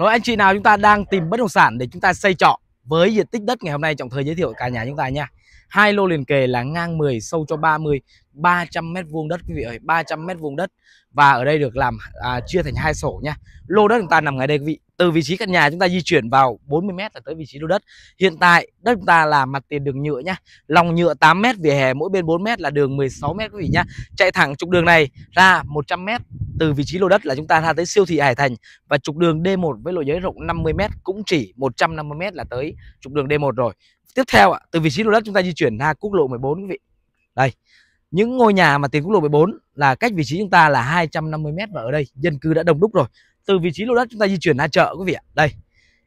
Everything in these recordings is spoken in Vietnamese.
Nói anh chị nào chúng ta đang tìm bất động sản để chúng ta xây trọ với diện tích đất ngày hôm nay trọng thời giới thiệu cả nhà chúng ta nha. Hai lô liền kề là ngang 10 sâu cho 30 300 mét vuông đất quý vị ơi, 300 mét vuông đất và ở đây được làm à, chia thành hai sổ nha. Lô đất chúng ta nằm ngay đây quý vị. Từ vị trí căn nhà chúng ta di chuyển vào 40 m là tới vị trí lô đất. Hiện tại đất chúng ta là mặt tiền đường nhựa nhá. Lòng nhựa 8 m, vỉa hè mỗi bên 4 m là đường 16 m quý vị nhá. Chạy thẳng trục đường này ra 100 m từ vị trí lô đất là chúng ta ra tới siêu thị Hải Thành và trục đường D1 với lộ giới rộng 50m cũng chỉ 150m là tới trục đường D1 rồi. Tiếp theo ạ, từ vị trí lô đất chúng ta di chuyển ra quốc lộ 14 quý vị. Đây. Những ngôi nhà mà tiền quốc lộ 14 là cách vị trí chúng ta là 250m và ở đây dân cư đã đông đúc rồi. Từ vị trí lô đất chúng ta di chuyển ra chợ quý vị ạ. Đây.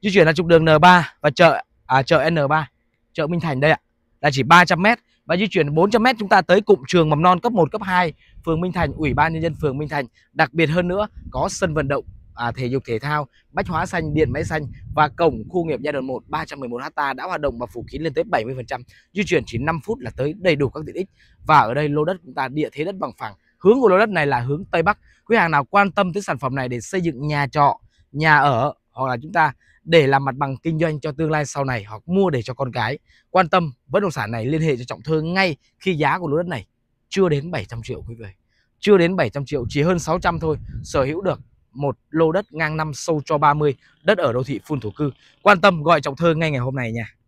Di chuyển ra trục đường N3 và chợ à chợ N3, chợ Minh Thành đây ạ là chỉ 300 m và di chuyển 400 m chúng ta tới cụm trường mầm non cấp 1 cấp 2 phường Minh Thành, Ủy ban nhân dân phường Minh Thành. Đặc biệt hơn nữa có sân vận động à, thể dục thể thao, bách hóa xanh, điện máy xanh và cổng khu nghiệp giai đoạn 1 311 ha đã hoạt động và phủ kín lên tới 70%, di chuyển chỉ 5 phút là tới đầy đủ các tiện ích. Và ở đây lô đất chúng ta địa thế đất bằng phẳng, hướng của lô đất này là hướng tây bắc. Quý hàng nào quan tâm tới sản phẩm này để xây dựng nhà trọ, nhà ở hoặc là chúng ta để làm mặt bằng kinh doanh cho tương lai sau này hoặc mua để cho con cái. Quan tâm bất động sản này liên hệ cho Trọng Thơ ngay khi giá của lô đất này chưa đến 700 triệu quý vị. Chưa đến 700 triệu, chỉ hơn 600 thôi, sở hữu được một lô đất ngang năm sâu cho 30, đất ở đô thị phun thổ cư. Quan tâm gọi Trọng Thơ ngay ngày hôm nay nha.